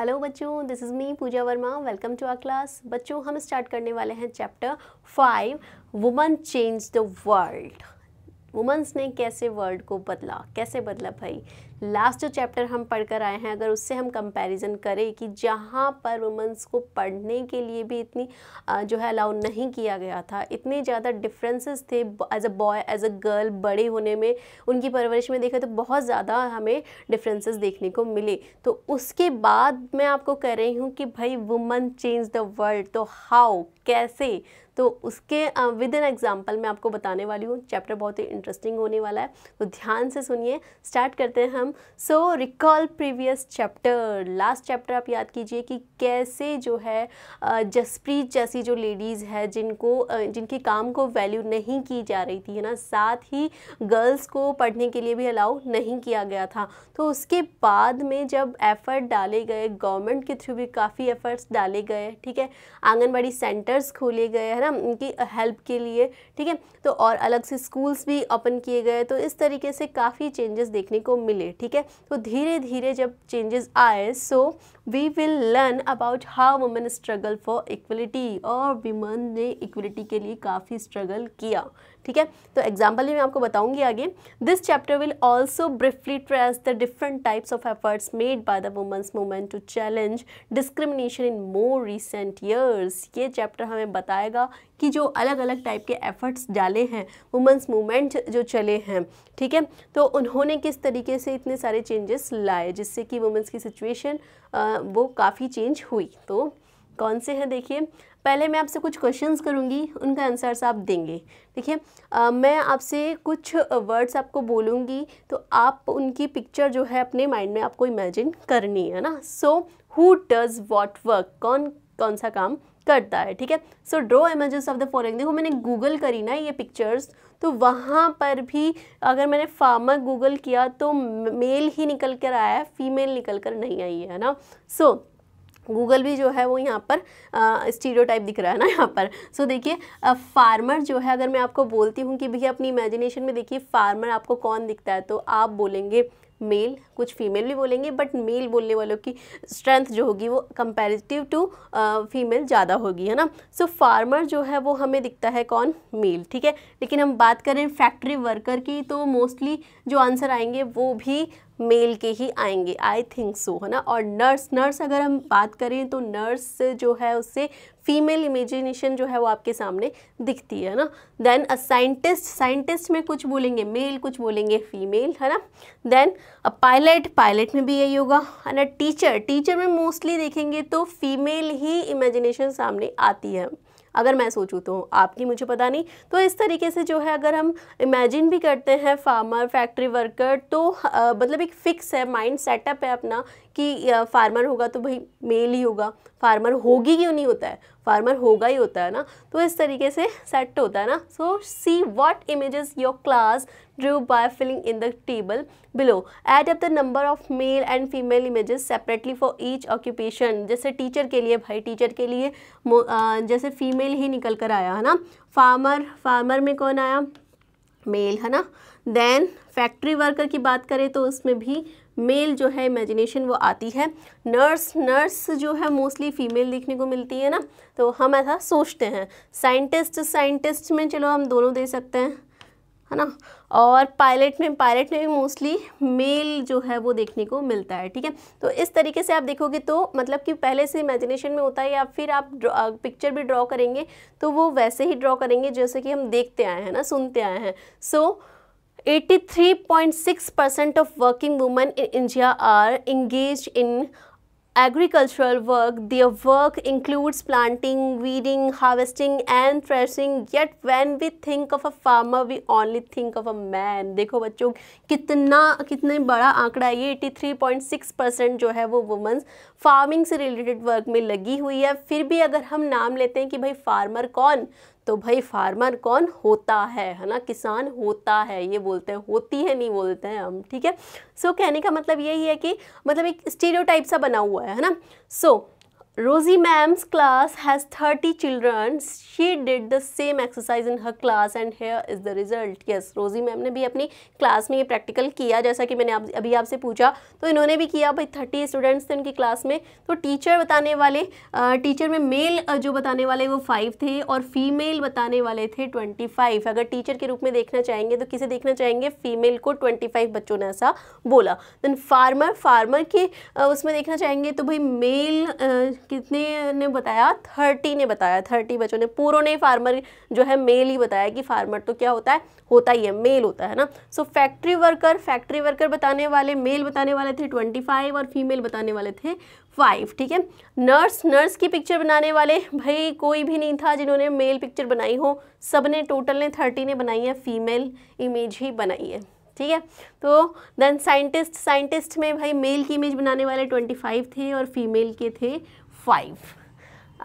Hello बच्चों this is me Puja Verma welcome to our class बच्चों हम स्टार्ट करने वाले हैं chapter five woman change the world women's ने कैसे वर्ल्ड को बदला कैसे बदला भाई लास्ट जो चैप्टर हम पढ़कर आए हैं अगर उससे हम कंपैरिजन करें कि जहाँ पर वुमेंस को पढ़ने के लिए भी इतनी जो है अलाउ नहीं किया गया था इतने ज़्यादा डिफरेंसेस थे as a boy as a girl बड़े होने में उनकी परवरिश में देखें तो बहुत ज़्यादा हमें डिफरेंसेस देखने को मिले तो उसके बाद मैं आपको कह रही हूँ कि भाई वुमन चेंज द वर्ल्ड तो हाउ कैसे तो उसके विद एन एग्जाम्पल मैं आपको बताने वाली हूँ चैप्टर बहुत ही इंटरेस्टिंग होने वाला है तो ध्यान से सुनिए स्टार्ट करते हैं हम so recall previous chapter last chapter आप याद कीजिए कि कैसे जो है जसप्रीत जैसी जो लेडीज़ है जिनको जिनके काम को वैल्यू नहीं की जा रही थी है ना साथ ही गर्ल्स को पढ़ने के लिए भी अलाउ नहीं किया गया था तो उसके बाद में जब एफ़र्ट डाले गए गवर्नमेंट के थ्रू भी काफ़ी एफ़र्ट्स डाले गए ठीक है आंगनबाड़ी सेंटर्स खोले गए है ना उनकी हेल्प के लिए ठीक है तो और अलग से स्कूल्स भी ओपन किए गए तो इस तरीके से काफ़ी चेंजेस देखने को मिले ठीक है तो धीरे धीरे जब चेंजेस आए so we will learn about how women struggle for equality और विमेन ने इक्वलिटी के लिए काफ़ी स्ट्रगल किया ठीक है तो एग्जाम्पल मैं आपको बताऊंगी आगे this chapter will also briefly trace the different types of efforts made by the women's movement to challenge discrimination in more recent years ये चैप्टर हमें बताएगा कि जो अलग अलग टाइप के एफर्ट्स डाले हैं वुमेंस मूवमेंट जो चले हैं ठीक है तो उन्होंने किस तरीके से इतने सारे चेंजेस लाए जिससे कि वुमेंस की सिचुएशन वो काफ़ी चेंज हुई तो कौन से हैं देखिए पहले मैं आपसे कुछ क्वेश्चंस करूँगी उनका आंसर्स आप देंगे ठीक है मैं आपसे कुछ वर्ड्स आपको बोलूँगी तो आप उनकी पिक्चर जो है अपने माइंड में आपको इमेजिन करनी है ना so who does what work कौन कौन सा काम करता है ठीक है so draw images of the following देखो मैंने गूगल करी ना ये पिक्चर्स तो वहाँ पर भी अगर मैंने फार्मर गूगल किया तो मेल ही निकल कर आया है फीमेल निकल कर नहीं आई है ना सो so, गूगल भी जो है वो यहाँ पर स्टीरियो टाइप दिख रहा है ना यहाँ पर सो देखिए फार्मर जो है अगर मैं आपको बोलती हूँ कि भैया अपनी इमेजिनेशन में देखिए फार्मर आपको कौन दिखता है तो आप बोलेंगे मेल कुछ फीमेल भी बोलेंगे बट मेल बोलने वालों की स्ट्रेंथ जो होगी वो कंपेरेटिव टू फीमेल ज़्यादा होगी है ना सो so, फार्मर जो है वो हमें दिखता है कौन मेल ठीक है लेकिन हम बात करें फैक्ट्री वर्कर की तो मोस्टली जो आंसर आएंगे वो भी मेल के ही आएंगे आई थिंक सो है ना और नर्स नर्स अगर हम बात करें तो नर्स जो है उससे फीमेल इमेजिनेशन जो है वो आपके सामने दिखती है ना देन अ साइंटिस्ट साइंटिस्ट में कुछ बोलेंगे मेल कुछ बोलेंगे फीमेल है ना देन अ पायलट पायलट में भी यही होगा है ना टीचर टीचर में मोस्टली देखेंगे तो फीमेल ही इमेजिनेशन सामने आती है अगर मैं सोचूँ तो आपकी मुझे पता नहीं तो इस तरीके से जो है अगर हम इमेजिन भी करते हैं फार्मर फैक्ट्री वर्कर तो आ, मतलब एक फिक्स है माइंड सेटअप है अपना कि फार्मर होगा तो भाई मेल ही होगा फार्मर होगी क्यों नहीं होता है फार्मर होगा ही होता है ना तो इस तरीके से सेट होता है ना so see what images your class drew by filling in the table below add up the number of male and female images separately for each occupation जैसे टीचर के लिए भाई टीचर के लिए जैसे फीमेल ही निकल कर आया है ना फार्मर फार्मर में कौन आया मेल है ना देन फैक्ट्री वर्कर की बात करें तो उसमें भी मेल जो है इमेजिनेशन वो आती है नर्स नर्स जो है मोस्टली फीमेल देखने को मिलती है ना तो हम ऐसा सोचते हैं साइंटिस्ट साइंटिस्ट में चलो हम दोनों दे सकते हैं है ना और पायलट में पायलट में भी मोस्टली मेल जो है वो देखने को मिलता है ठीक है तो इस तरीके से आप देखोगे तो मतलब कि पहले से इमेजिनेशन में होता है या फिर आप पिक्चर भी ड्रॉ करेंगे तो वो वैसे ही ड्रॉ करेंगे जैसे कि हम देखते आए हैं ना सुनते आए हैं सो so, 83.6 percent of working women in India are engaged in agricultural work. Their work includes planting, weeding, harvesting and threshing. Yet when we think of a farmer, we only think of a man. देखो बच्चों कितना कितने बड़ा आंकड़ा है ये 83.6 percent जो है वो वुमेंस फार्मिंग से रिलेटेड वर्क में लगी हुई है फिर भी अगर हम नाम लेते हैं कि भाई फार्मर कौन तो भाई फार्मर कौन होता है है ना किसान होता है ये बोलते हैं होती है नहीं बोलते हैं हम ठीक है सो so, कहने का मतलब यही है कि मतलब एक स्टीरियो सा बना हुआ है है ना so so, Rosie ma'am's class has 30 children. She did the same exercise in her class and here is the result. Yes, Rosie ma'am ने भी अपनी क्लास में ये प्रैक्टिकल किया जैसा कि मैंने आप, अभी आपसे पूछा तो इन्होंने भी किया भाई 30 स्टूडेंट्स थे उनकी क्लास में तो टीचर बताने वाले टीचर में मेल जो बताने वाले वो फाइव थे और फीमेल बताने वाले थे ट्वेंटी फाइव अगर टीचर के रूप में देखना चाहेंगे तो किसे देखना चाहेंगे फीमेल को ट्वेंटी फाइव बच्चों ने ऐसा बोला देन फार्मर फार्मर के उसमें देखना चाहेंगे तो भाई मेल कितने ने बताया थर्टी ने बताया थर्टी बच्चों ने पूरों ने फार्मर जो है मेल ही बताया कि फार्मर तो क्या होता है होता ही है मेल होता है ना so factory worker factory worker बताने वाले मेल बताने वाले थे ट्वेंटी फाइव और फीमेल बताने वाले थे फाइव ठीक है नर्स नर्स की पिक्चर बनाने वाले भाई कोई भी नहीं था जिन्होंने मेल पिक्चर बनाई हो सब ने टोटल ने थर्टी ने बनाई है फीमेल इमेज ही बनाई है ठीक है तो देन साइंटिस्ट साइंटिस्ट में भाई मेल की इमेज बनाने वाले ट्वेंटी फाइव थे और फीमेल के थे फाइव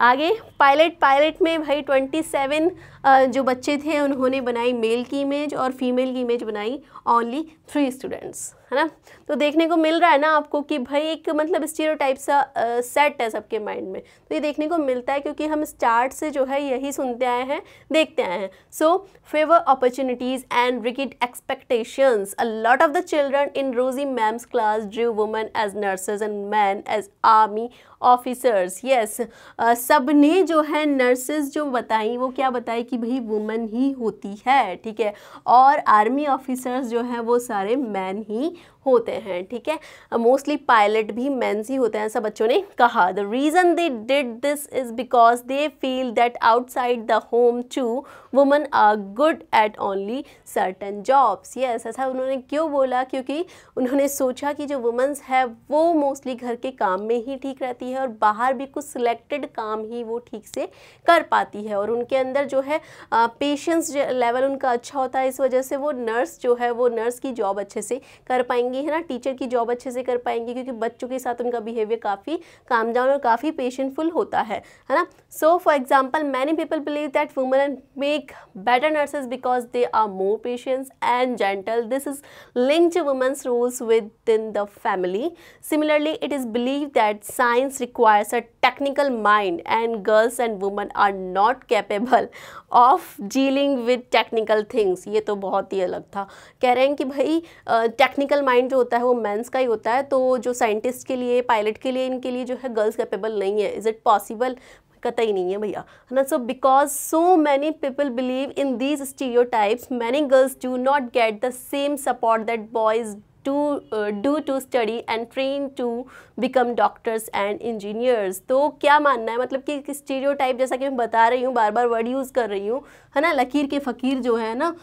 आगे पायलट पायलट में भाई ट्वेंटी सेवन जो बच्चे थे उन्होंने बनाई मेल की इमेज और फीमेल की इमेज बनाई ओनली थ्री स्टूडेंट्स है ना तो देखने को मिल रहा है ना आपको कि भाई एक मतलब टाइप सा आ, सेट है सबके माइंड में तो ये देखने को मिलता है क्योंकि हम स्टार्ट से जो है यही सुनते आए हैं देखते आए हैं so fewer opportunities and rigid expectations a lot of the children in Rosie ma'am's class drew women as nurses and man as army officers yes सब ने जो है नर्सेज जो बताई वो क्या बताई कि की भी वुमेन ही होती है ठीक है और आर्मी ऑफिसर्स जो हैं वो सारे मैन ही होते हैं ठीक है मोस्टली uh, पायलट भी मेन्स ही होते हैं ऐसा बच्चों ने कहा the reason they did this is because they feel that outside the home to women are good at only certain jobs ये ऐसा उन्होंने क्यों बोला क्योंकि उन्होंने सोचा कि जो वुमेंस है वो मोस्टली घर के काम में ही ठीक रहती है और बाहर भी कुछ सिलेक्टेड काम ही वो ठीक से कर पाती है और उनके अंदर जो है पेशेंस uh, लेवल उनका अच्छा होता है इस वजह से वो नर्स जो है वो नर्स की जॉब अच्छे से कर पाएंगी पाएंगी है ना टीचर की जॉब अच्छे से कर पाएंगे क्योंकि बच्चों के साथ उनका बिहेवियर काफ़ी कामजान और काफ़ी पेशेंटफुल होता है है ना so for example many people believe that women make better nurses because they are more patience and gentle this is link women's roles within the family similarly it is believe that science requires a technical mind and girls and women are not capable of dealing with technical things ये तो बहुत ही अलग था कह रहे हैं कि भाई टेक्निकल uh, माइंड एयरप्लेन जो होता है वो मेंस का ही होता है तो जो साइंटिस्ट के लिए पायलट के लिए इनके लिए जो है गर्ल्स कैपेबल नहीं है इज़ इट पॉसिबल कतई नहीं है भैया है ना so because so many people believe in these stereotypes many girls do not get the same support that boys to do to study and train to become doctors and engineers तो क्या मानना है मतलब कि stereo type जैसा कि मैं बता रही हूँ बार बार वर्ड यूज़ कर रही हूँ है ना लकीर के फ़कीर जो है ना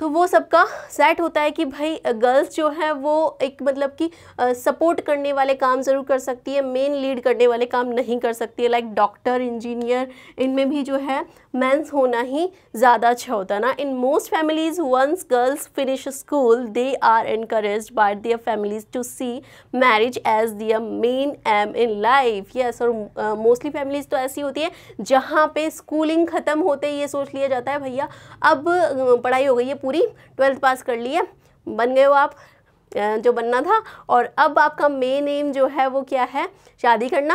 तो वो सबका सेट होता है कि भाई गर्ल्स जो है वो एक मतलब कि सपोर्ट करने वाले काम ज़रूर कर सकती है मेन लीड करने वाले काम नहीं कर सकती है लाइक डॉक्टर इंजीनियर इनमें भी जो है मैंस होना ही ज़्यादा अच्छा होता है ना in most families once girls finish school they are encourage by their families to see marriage as their main aim in life ये और मोस्टली फैमिलीज़ तो ऐसी होती है जहाँ पे स्कूलिंग ख़त्म होते ये सोच लिया जाता है भैया अब पढ़ाई हो गई है पूरी ट्वेल्थ पास कर है बन गए हो आप जो बनना था और अब आपका मेन एम जो है वो क्या है शादी करना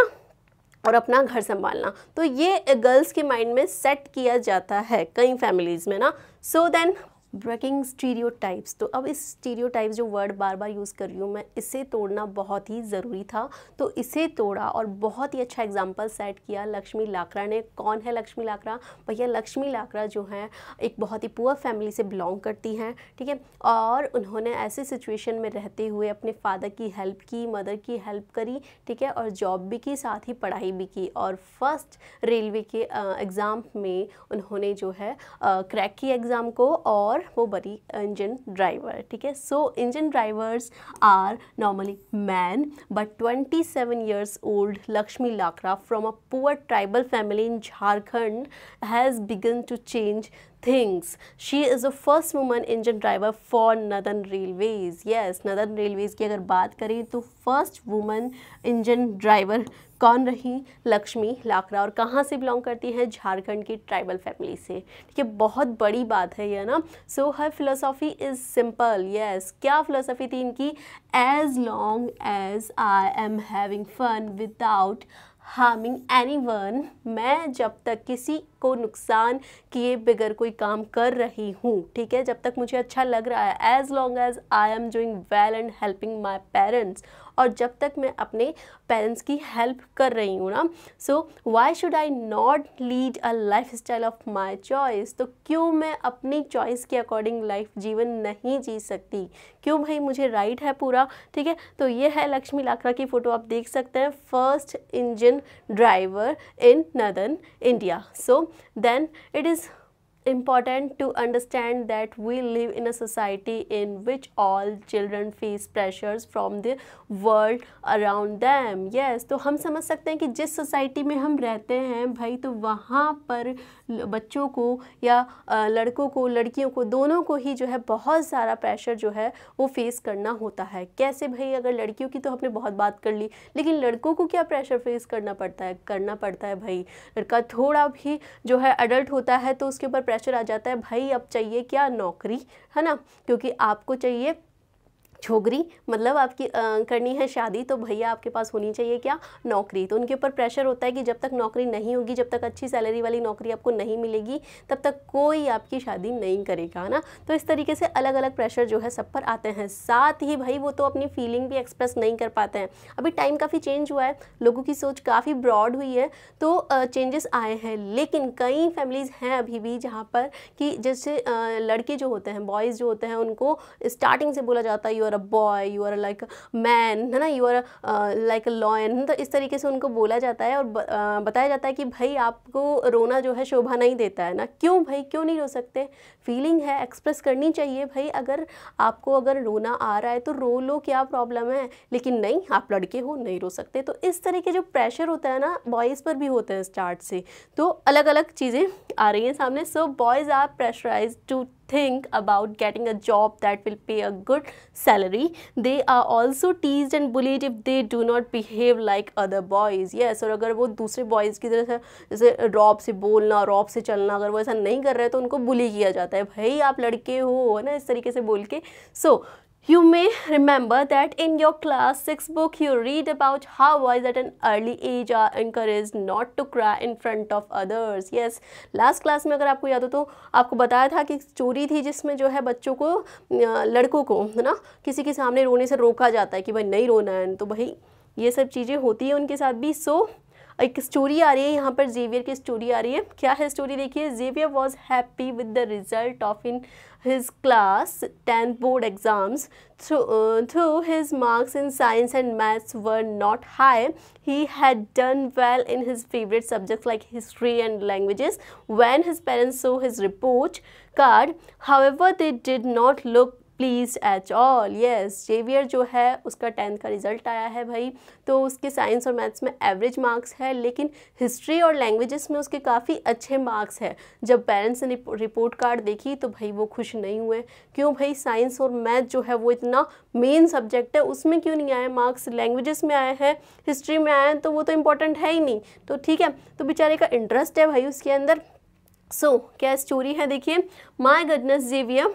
और अपना घर संभालना तो ये गर्ल्स के माइंड में सेट किया जाता है कई फैमिलीज़ में ना so so then breaking types तो अब इस स्टीरियोटाइप्स जो वर्ड बार बार यूज़ कर रही हूँ मैं इसे तोड़ना बहुत ही ज़रूरी था तो इसे तोड़ा और बहुत ही अच्छा एग्जाम्पल सेट किया लक्ष्मी लाकरा ने कौन है लक्ष्मी लाकरा भैया लक्ष्मी लाकरा जो है एक बहुत ही पुअर फैमिली से बिलोंग करती हैं ठीक है ठीके? और उन्होंने ऐसे सिचुएशन में रहते हुए अपने फादर की हेल्प की मदर की हेल्प करी ठीक है और जॉब भी की साथ ही पढ़ाई भी की और फर्स्ट रेलवे के एग्ज़ाम में उन्होंने जो है क्रैक की एग्ज़ाम को और वो बनी इंजन ड्राइवर ठीक है so engine drivers are normally man but twenty seven years old Lakshmi Lakra from a poor tribal family in Jharkhand has begun to change things. She is a first woman engine driver for Northern Railways. Yes, Northern Railways की अगर बात करें तो first woman engine driver कौन रही लक्ष्मी लाकरा और कहाँ से बिलोंग करती हैं झारखंड की ट्राइबल फैमिली से ठीक है बहुत बड़ी बात है यह ना so her philosophy is simple yes क्या फिलोसॉफी थी इनकी as long as I am having fun without harming anyone मैं जब तक किसी को नुकसान किए बगैर कोई काम कर रही हूँ ठीक है जब तक मुझे अच्छा लग रहा है as long as I am doing well and helping my parents और जब तक मैं अपने पेरेंट्स की हेल्प कर रही हूँ ना so why should I not lead a lifestyle of my choice तो क्यों मैं अपनी चॉइस के अकॉर्डिंग लाइफ जीवन नहीं जी सकती क्यों भाई मुझे राइट है पूरा ठीक है तो ये है लक्ष्मी लाखड़ा की फ़ोटो आप देख सकते हैं first engine driver in northern India so then it is important to understand that we live in a society in which all children face pressures from the world around them yes तो हम समझ सकते हैं कि जिस society में हम रहते हैं भाई तो वहाँ पर बच्चों को या लड़कों को लड़कियों को दोनों को ही जो है बहुत सारा प्रेशर जो है वो फेस करना होता है कैसे भाई अगर लड़कियों की तो हमने बहुत बात कर ली लेकिन लड़कों को क्या प्रेशर फेस करना पड़ता है करना पड़ता है भाई लड़का थोड़ा भी जो है अडल्ट होता है तो उसके ऊपर प्रेशर आ जाता है भाई अब चाहिए क्या नौकरी है ना क्योंकि आपको चाहिए छोगरी मतलब आपकी करनी है शादी तो भैया आपके पास होनी चाहिए क्या नौकरी तो उनके ऊपर प्रेशर होता है कि जब तक नौकरी नहीं होगी जब तक अच्छी सैलरी वाली नौकरी आपको नहीं मिलेगी तब तक कोई आपकी शादी नहीं करेगा ना तो इस तरीके से अलग अलग प्रेशर जो है सब पर आते हैं साथ ही भाई वो तो अपनी फीलिंग भी एक्सप्रेस नहीं कर पाते हैं अभी टाइम काफ़ी चेंज हुआ है लोगों की सोच काफ़ी ब्रॉड हुई है तो चेंजेस आए हैं लेकिन कई फैमिलीज़ हैं अभी भी जहाँ पर कि जैसे लड़के जो होते हैं बॉयज़ जो होते हैं उनको स्टार्टिंग से बोला जाता है you are a boy you are like man है ना you are like a lion तो इस तरीके से उनको बोला जाता है और ब, आ, uh, बताया जाता है कि भाई आपको रोना जो है शोभा नहीं देता है ना क्यों भाई क्यों नहीं रो सकते फीलिंग है एक्सप्रेस करनी चाहिए भाई अगर आपको अगर रोना आ रहा है तो रो लो क्या प्रॉब्लम है लेकिन नहीं आप लड़के हो नहीं रो सकते तो इस तरह के जो प्रेशर होता है ना बॉयज़ पर भी होता है स्टार्ट से तो अलग अलग चीज़ें आ रही हैं सामने so boys are pressurise to think about getting a job that will pay a good salary. They are also teased and bullied if they do not behave like other boys. Yes, aur agar wo dusre boys ki tarah jaise rob se bolna रॉब से चलना अगर वो ऐसा नहीं कर रहे तो उनको बुली किया जाता है भाई आप लड़के हो ना इस तरीके से बोल के so so, You may remember that in your class 6 book you read about how boys at an early age are encouraged not to cry in front of others. Yes, last class में अगर आपको याद हो तो आपको बताया था कि story थी जिसमें जो है बच्चों को लड़कों को है ना किसी के सामने रोने से रोका जाता है कि भाई नहीं रोना है तो भाई ये सब चीज़ें होती हैं उनके साथ so, एक स्टोरी आ रही है यहाँ पर जेवियर की स्टोरी आ रही है क्या है स्टोरी देखिए Xavier was happy with the result of in his class 10th board exams. Through, uh, through his marks in science and maths were not high, he had done well in his favorite subjects like history and languages. When his parents saw his report card, however, they did not look pleased at all yes Xavier जो है उसका tenth का result आया है भाई तो उसके science और मैथ्स में एवरेज मार्क्स है लेकिन हिस्ट्री और लैंग्वेजेस में उसके काफ़ी अच्छे मार्क्स है जब पेरेंट्स ने रिपोर्ट कार्ड देखी तो भाई वो खुश नहीं हुए क्यों भाई साइंस और मैथ जो है वो इतना मेन सब्जेक्ट है उसमें क्यों नहीं आए मार्क्स लैंग्वेजेस में आए हैं हिस्ट्री में आए हैं तो वो तो इम्पोर्टेंट है ही नहीं तो ठीक है तो बेचारे का इंटरेस्ट है भाई उसके अंदर सो so, क्या स्टोरी है देखिए माई गडनेस जेवियर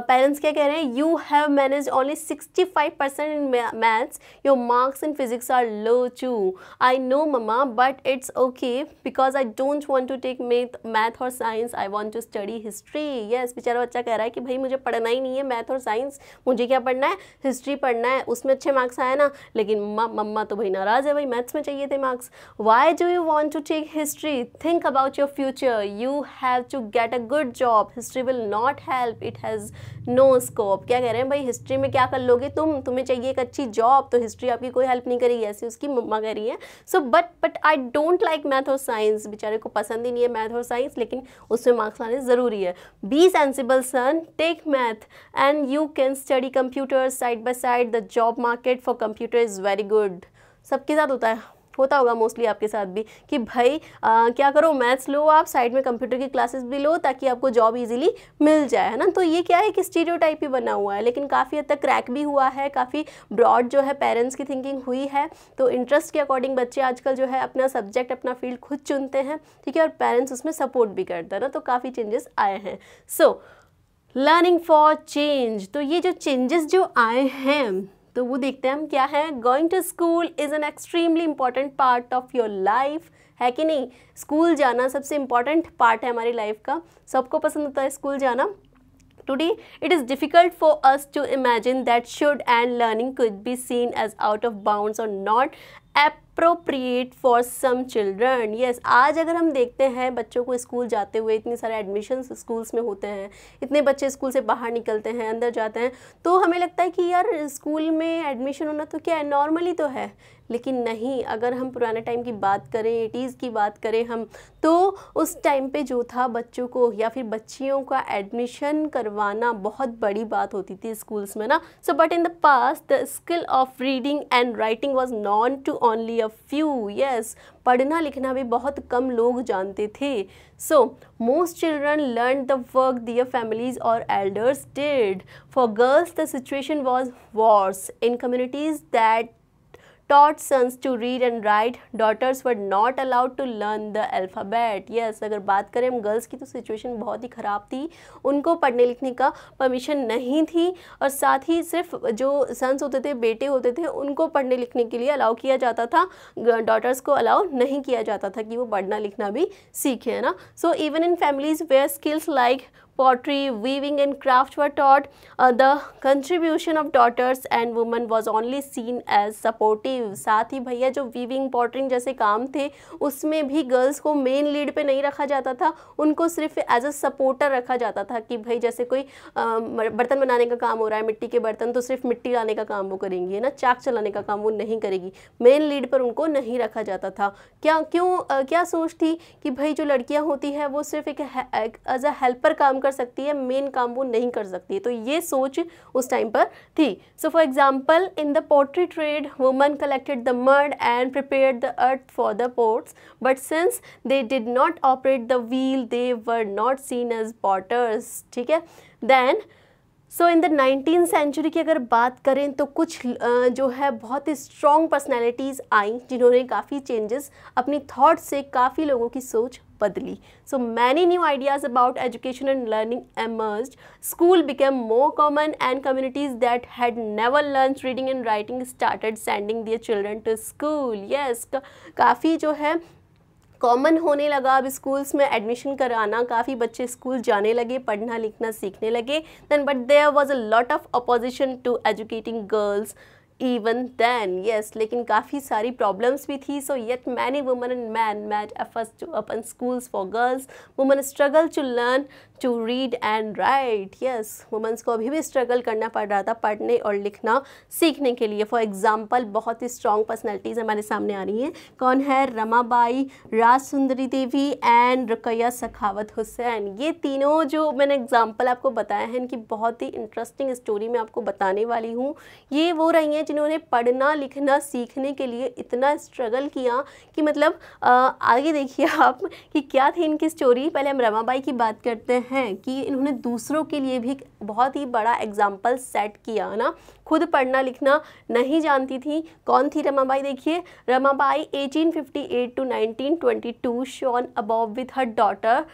पेरेंट्स क्या कह रहे हैं you have manage only sixty five percent in maths your marks in physics are low too I know mama but it's okay because I don't want to take math math और science I want to study history yes बेचारा बच्चा कह रहा है कि भाई मुझे पढ़ना ही नहीं है मैथ और साइंस मुझे क्या पढ़ना है हिस्ट्री पढ़ना है उसमें अच्छे मार्क्स आए ना लेकिन मम्मा तो भाई नाराज़ है भाई मैथ्स में चाहिए थे marks why do you want to take history think about your future you have to get a good job history will not help it has no scope क्या कह रहे हैं भाई हिस्ट्री में क्या कर लोगे तुम तुम्हें चाहिए एक अच्छी जॉब तो हिस्ट्री आपकी कोई हेल्प नहीं करेगी ऐसी उसकी मम्मा कह रही है so but but I don't like math और साइंस बेचारे को पसंद ही नहीं है मैथ और साइंस लेकिन उसमें मार्क्स आने ज़रूरी है be sensible son take math and you can study computer side by side the job market for computer is very good सबके साथ होता है होता होगा मोस्टली आपके साथ भी कि भाई आ, क्या करो मैथ्स लो आप साइड में कंप्यूटर की क्लासेस भी लो ताकि आपको जॉब इजीली मिल जाए है ना तो ये क्या है कि स्टीरियो ही बना हुआ है लेकिन काफ़ी हद तक क्रैक भी हुआ है काफ़ी ब्रॉड जो है पेरेंट्स की थिंकिंग हुई है तो इंटरेस्ट के अकॉर्डिंग बच्चे आजकल जो है अपना सब्जेक्ट अपना फील्ड खुद चुनते हैं ठीक है और पेरेंट्स उसमें सपोर्ट भी करते हैं ना तो काफ़ी चेंजेस आए हैं सो लर्निंग फॉर चेंज तो ये जो चेंजेस जो आए हैं तो वो देखते हैं हम क्या है going to school is an extremely important part of your life है कि नहीं स्कूल जाना सबसे इम्पॉर्टेंट पार्ट है हमारी लाइफ का सबको पसंद होता है स्कूल जाना today it is difficult for us to imagine that should and learning could be seen as out of bound और नॉट एप appropriate for some children yes आज अगर हम देखते हैं बच्चों को स्कूल जाते हुए इतने सारे एडमिशन्स स्कूल्स में होते हैं इतने बच्चे स्कूल से बाहर निकलते हैं अंदर जाते हैं तो हमें लगता है कि यार स्कूल में एडमिशन होना तो क्या है नॉर्मली तो है लेकिन नहीं अगर हम पुराने टाइम की बात करें एटीज़ की बात करें हम तो उस टाइम पे जो था बच्चों को या फिर बच्चियों का एडमिशन करवाना बहुत बड़ी बात होती थी स्कूल्स में ना so but in the past the skill of reading and writing was known to only a few yes पढ़ना लिखना भी बहुत कम लोग जानते थे so most children learn the work their families और elders did for girls the situation was worse in communities that taught sons to read and write daughters were not allowed to learn the alphabet yes अगर बात करें हम girls की तो situation बहुत ही ख़राब थी उनको पढ़ने लिखने का परमिशन नहीं थी और साथ ही सिर्फ जो सन्स होते थे बेटे होते थे उनको पढ़ने लिखने के लिए अलाउ किया जाता था डॉटर्स को अलाउ नहीं किया जाता था कि वो पढ़ना लिखना भी सीखे है ना so even in families where skills like pottery, weaving and crafts were taught. Uh, the contribution of daughters and women was only seen as supportive. साथ ही भैया जो weaving, pottery जैसे काम थे उसमें भी गर्ल्स को मेन लीड पे नहीं रखा जाता था उनको सिर्फ एज अ सपोर्टर रखा जाता था कि भाई जैसे कोई आ, बर्तन बनाने का काम हो रहा है मिट्टी के बर्तन तो सिर्फ मिट्टी लाने का काम वो करेंगी है ना चाक चलाने का काम वो नहीं करेगी मेन लीड पर उनको नहीं रखा जाता था क्या क्यों आ, क्या सोच थी कि भाई जो लड़कियाँ होती हैं वो सिर्फ एक एज अ हेल्पर काम कर कर सकती है मेन काम वो नहीं कर सकती तो ये सोच उस टाइम पर थी so for example in the pottery trade women collected the mud and prepare the earth for the pots but since they did not operate the wheel they were not seen as potters ठीक है then so in the nineteen century की अगर बात करें तो कुछ जो है बहुत ही स्ट्रॉन्ग पर्सनैलिटीज़ आई जिन्होंने काफ़ी चेंजेस अपनी थॉट से काफ़ी लोगों की सोच बदली so many new ideas about education and learning emerge school became more common and communities that had never learn reading and writing started sending their children to school yes काफ़ी जो है कॉमन होने लगा अब स्कूल्स में admission कराना काफ़ी बच्चे स्कूल जाने लगे पढ़ना लिखना सीखने लगे then but there was a lot of opposition to educating girls even then yes लेकिन काफ़ी सारी problems भी थी so yet many women and men made efforts to open schools for girls women struggle to learn to read and write yes women's को अभी भी struggle करना पड़ रहा था पढ़ने और लिखना सीखने के लिए फॉर एग्जाम्पल बहुत ही स्ट्रॉन्ग पर्सनैलिटीज़ हमारे सामने आ रही हैं कौन है रमाबाई राज सुंदरी देवी एंड रुकैया सखावत हुसैन ये तीनों जो मैंने एग्जाम्पल आपको बताया है इनकी बहुत ही इंटरेस्टिंग स्टोरी मैं आपको बताने वाली हूँ ये वो रही हैं जिन्होंने पढ़ना लिखना सीखने के लिए इतना स्ट्रगल किया कि मतलब आ, आगे देखिए आप कि क्या थी इनकी स्टोरी पहले हम रमाबाई की बात करते हैं हैं कि इन्होंने दूसरों के लिए भी बहुत ही बड़ा एग्जाम्पल सेट किया है ना खुद पढ़ना लिखना नहीं जानती थी कौन थी रमाबाई देखिए Ramabai 1858 to nineteen twenty two shown above with her daughter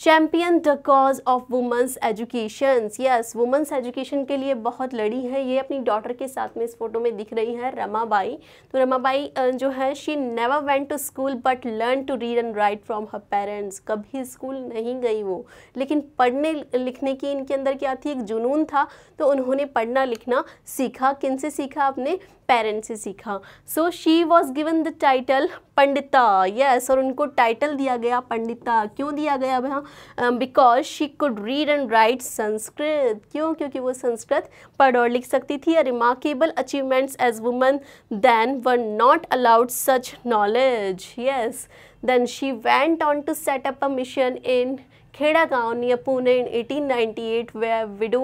champion the cause of women's education yes women's education के लिए बहुत लड़ी है ये अपनी डॉटर के साथ में इस फोटो में दिख रही है रमाबाई तो रमाबाई जो है she never went to school but learn to read and write from her parents कभी स्कूल नहीं गई वो लेकिन पढ़ने लिखने की इनके अंदर क्या थी एक जुनून था तो उन्होंने पढ़ना लिखना सीखा किन से सीखा अपने पेरेंट्स से सीखा so she was given the title Pandita yes और उनको टाइटल दिया गया पंडिता क्यों दिया गया भैया because she could read and write Sanskrit क्यों क्योंकि वो संस्कृत पढ़ और लिख सकती थी remarkable achievements as woman then were not allowed such knowledge yes then she went on to set up a mission in Kheda Gaon near Pune in 1898 वे widow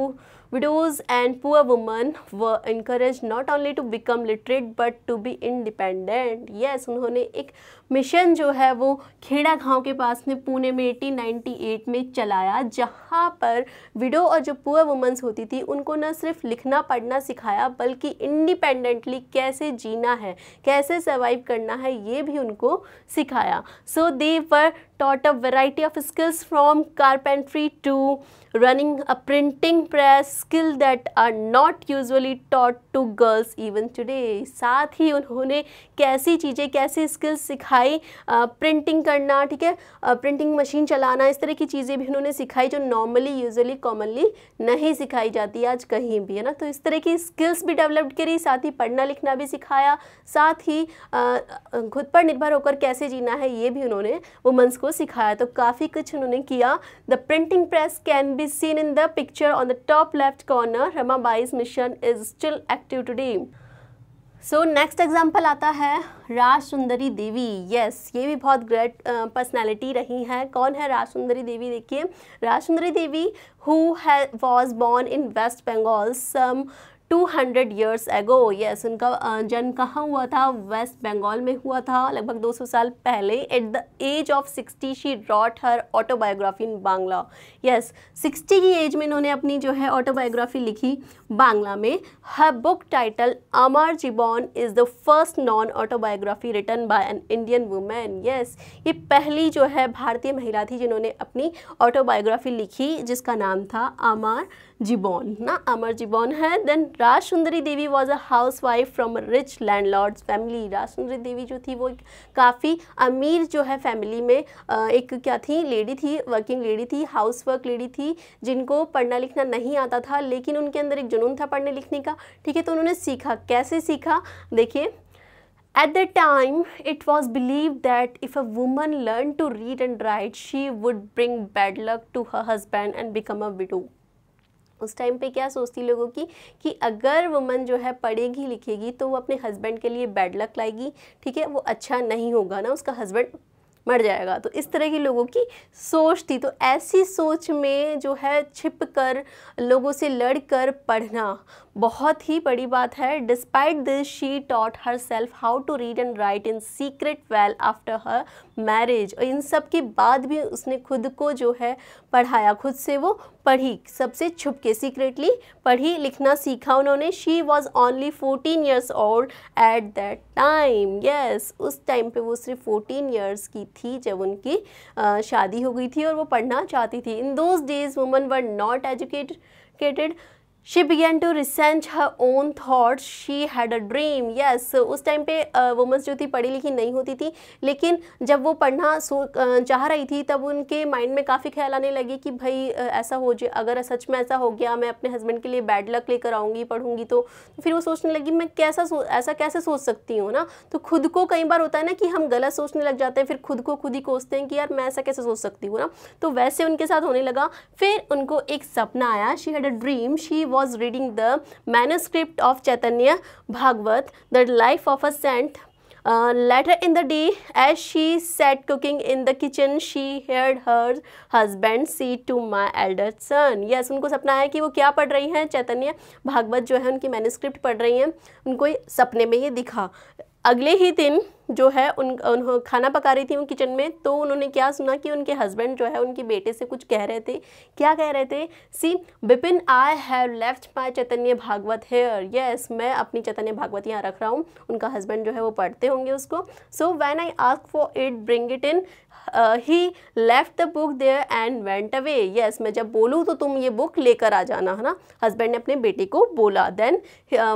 Widows and poor women were encouraged not only to become literate but to be independent. Yes, उन्होंने एक mission जो है वो खेड़ा गांव के पास में पुणे में 1898 में चलाया जहां पर विडो और जो पुअर वुमेंस होती थी उनको न सिर्फ लिखना पढ़ना सिखाया बल्कि इंडिपेंडेंटली कैसे जीना है कैसे सर्वाइव करना है ये भी उनको सिखाया so they were taught a variety of skills from carpentry to running a printing press skill that are not usually taught to girls even today साथ ही उन्होंने कैसी चीज़ें कैसी स्किल्स सिखाई सिखाई प्रिंटिंग करना ठीक है प्रिंटिंग मशीन चलाना इस तरह की चीज़ें भी उन्होंने सिखाई जो नॉर्मली यूजली कॉमनली नहीं सिखाई जाती आज कहीं भी है ना तो इस तरह की स्किल्स भी डेवलप्ड करी साथ ही पढ़ना लिखना भी सिखाया साथ ही खुद पर निर्भर होकर कैसे जीना है ये भी उन्होंने वुमेंस को सिखाया तो काफ़ी कुछ उन्होंने किया the printing press can be seen in the picture on the top left corner Ramabai's mission is still active today so next example आता है राज सुंदरी देवी यस yes, ये भी बहुत ग्रेट पर्सनैलिटी रही हैं कौन है राज सुंदरी देवी देखिए Rassundari Devi who was born in West Bengal some 200 years ago yes उनका जन्म कहाँ हुआ था वेस्ट बंगाल में हुआ था लगभग 200 साल पहले at the age of 60 she wrote her autobiography in Bangla yes 60 की एज में इन्होंने अपनी जो है ऑटोबायोग्राफी लिखी बांग्ला में her book title Amar Jibon is the first known autobiography written by an Indian women yes ये पहली जो है भारतीय महिला थी जिन्होंने अपनी ऑटोबायोग्राफी लिखी जिसका नाम था अमर जीवन ना आमार जीवन है then Rassundari Devi was a housewife from a rich landlords family Rassundari Devi जो थी वो काफ़ी अमीर जो है फैमिली में एक क्या थी लेडी थी वर्किंग लेडी थी हाउस वर्क लेडी थी जिनको पढ़ना लिखना नहीं आता था लेकिन उनके अंदर एक जुनून था पढ़ने लिखने का ठीक है तो उन्होंने सीखा कैसे सीखा देखिए At the time, it was believed that if a woman learned to read and write, she would bring bad luck to her husband and become a widow. उस टाइम पे क्या सोचती लोगों की कि अगर वुमन जो है पढ़ेगी लिखेगी तो वो अपने हस्बैंड के लिए बैड लक लाएगी ठीक है वो अच्छा नहीं होगा ना उसका हस्बैंड मर जाएगा तो इस तरह की लोगों की सोच थी तो ऐसी सोच में जो है छिप कर लोगों से लड़ कर पढ़ना बहुत ही बड़ी बात है despite this she taught herself how to read and write in secret well after her marriage और इन सब के बाद भी उसने खुद को जो है पढ़ाया खुद से वो पढ़ी सबसे छुप के सीक्रेटली पढ़ी लिखना सीखा उन्होंने she was only fourteen years old at that time yes उस टाइम पे वो सिर्फ फोर्टीन ईयर्स की थी जब उनकी आ, शादी हो गई थी और वो पढ़ना चाहती थी in those days women were not educated she began to research her own thoughts she had a dream yes उस टाइम पे वुमेंस जो थी पढ़ी लिखी नहीं होती थी लेकिन जब वो पढ़ना चाह रही थी तब उनके माइंड में काफ़ी ख्याल आने लगे कि भाई ऐसा हो जाए अगर सच में ऐसा हो गया मैं अपने हस्बैंड के लिए बैड लक लेकर आऊँगी पढ़ूंगी तो, तो फिर वो सोचने लगी मैं कैसा ऐसा कैसे सोच सकती हूँ ना तो खुद को कई बार होता है ना कि हम गलत सोचने लग जाते हैं फिर खुद को खुद ही कोसते हैं कि यार मैं ऐसा कैसे सोच सकती हूँ ना तो वैसे उनके साथ होने लगा फिर उनको एक सपना आया she had a dream she was reading the manuscript of Chaitanya Bhagavat, the life of a saint. Uh, later in the day, as she sat cooking in the kitchen, she heard her husband say to my elder son. Yes, उनको सपना है कि वो क्या पढ़ रही हैं चैतन्य भागवत जो है उनकी मैन्यूस्क्रिप्ट पढ़ रही हैं उनको सपने में ये दिखा अगले ही दिन जो है उन, उन्हों खाना पका रही थी उन किचन में तो उन्होंने क्या सुना कि उनके हस्बैंड जो है उनके बेटे से कुछ कह रहे थे क्या कह रहे थे see Bipin I have left my Chaitanya Bhagavata here yes मैं अपनी चैतन्य भागवत यहाँ रख रहा हूँ उनका हस्बैंड जो है वो पढ़ते होंगे उसको so when I ask for it bring it in he left the book there and went away yes मैं जब बोलूँ तो तुम ये बुक लेकर आ जाना है ना हस्बैंड ने अपने बेटे को बोला देन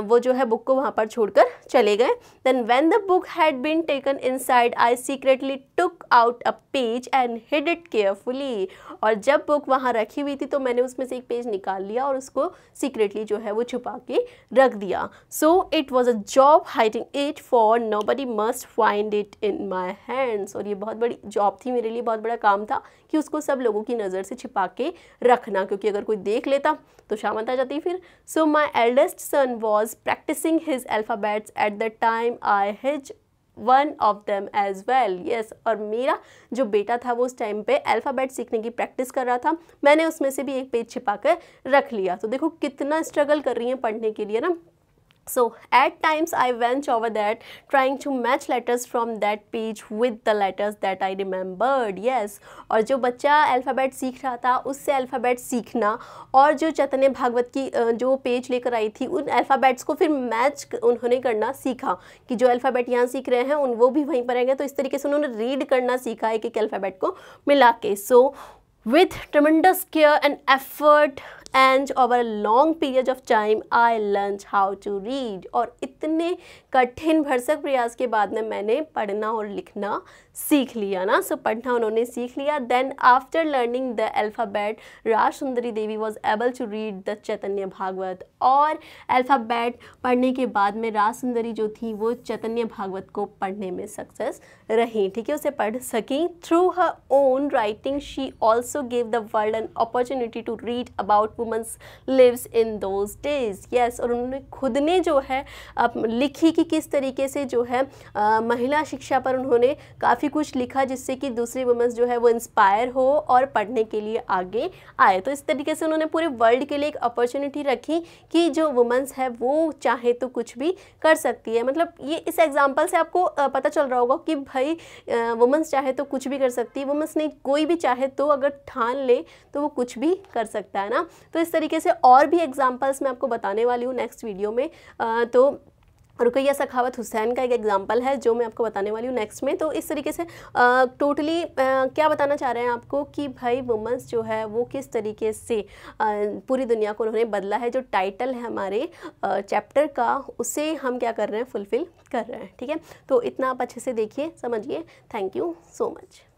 वो जो है बुक को वहाँ पर छोड़कर चले गए then when the book had been taken inside I secretly took out a page and hid it carefully और जब बुक वहाँ रखी हुई थी तो मैंने उसमें से एक पेज निकाल लिया और उसको सीक्रेटली जो है वो छुपा के रख दिया so it was a job hiding it for nobody must find it in my hands और ये बहुत बड़ी जॉब साथ ही मेरे लिए बहुत बड़ा काम था कि उसको सब लोगों की नज़र से छिपा के रखना क्योंकि अगर कोई देख लेता तो शामत आ जाती फिर so my eldest son was practising his alphabets at the time I his one of them as well yes और मेरा जो बेटा था वो उस टाइम पे अल्फ़ाबेट सीखने की प्रैक्टिस कर रहा था मैंने उसमें से भी एक पेज छिपा कर रख लिया तो देखो कितना स्ट्रगल कर रही हैं पढ़ने के लिए ना So at times I went over that trying to match letters from that page with the letters that I remembered yes और जो बच्चा अल्फ़ाबेट सीख रहा था उससे अल्फ़ाबेट सीखना और जो चैतन्य भागवत की जो पेज लेकर आई थी उन अल्फ़ाबेट्स को फिर मैच उन्होंने करना सीखा कि जो अल्फ़ाबेट यहाँ सीख रहे हैं उन वो भी वहीं पर रहेंगे तो इस तरीके से उन्होंने रीड करना सीखा एक एक अल्फ़ाबेट को मिला के so so, with tremendous care and effort and over a long period of time I learn how to read और इतने कठिन भरसक प्रयास के बाद में मैंने पढ़ना और लिखना सीख लिया ना सो so, पढ़ना उन्होंने सीख लिया then after learning the alphabet Rassundari Devi was able to read the Chaitanya Bhagavata और अल्फ़ाबेट पढ़ने के बाद में राज सुंदरी जो थी वो चैतन्य भागवत को पढ़ने में सक्सेस रही ठीक है उसे पढ़ सकें through her own writing she also gave the world an opportunity to read about women's lives in those days yes और उन्होंने खुद ने जो है अब लिखी कि किस तरीके से जो है आ, महिला शिक्षा पर उन्होंने काफ़ी कुछ लिखा जिससे कि दूसरी वुमेंस जो है वो इंस्पायर हो और पढ़ने के लिए आगे आए तो इस तरीके से उन्होंने पूरे वर्ल्ड के लिए एक अपॉर्चुनिटी रखी कि जो वुमेंस है वो चाहे तो कुछ भी कर सकती है मतलब ये इस एग्जाम्पल से आपको पता चल रहा होगा कि भाई वुमेंस चाहे तो कुछ भी कर सकती है वुमेंस ने कोई भी चाहे तो अगर ठान ले तो वो कुछ भी कर सकता है ना तो इस तरीके से और भी एग्जाम्पल्स मैं आपको बताने वाली हूँ नेक्स्ट वीडियो में आ, तो रुकैया सखावत हुसैन का एक एग्जाम्पल है जो मैं आपको बताने वाली हूँ नेक्स्ट में तो इस तरीके से टोटली क्या बताना चाह रहे हैं आपको कि भाई वुमेंस जो है वो किस तरीके से आ, पूरी दुनिया को उन्होंने बदला है जो टाइटल है हमारे आ, चैप्टर का उसे हम क्या कर रहे हैं फुलफ़िल कर रहे हैं ठीक है तो इतना आप अच्छे से देखिए समझिए थैंक यू सो मच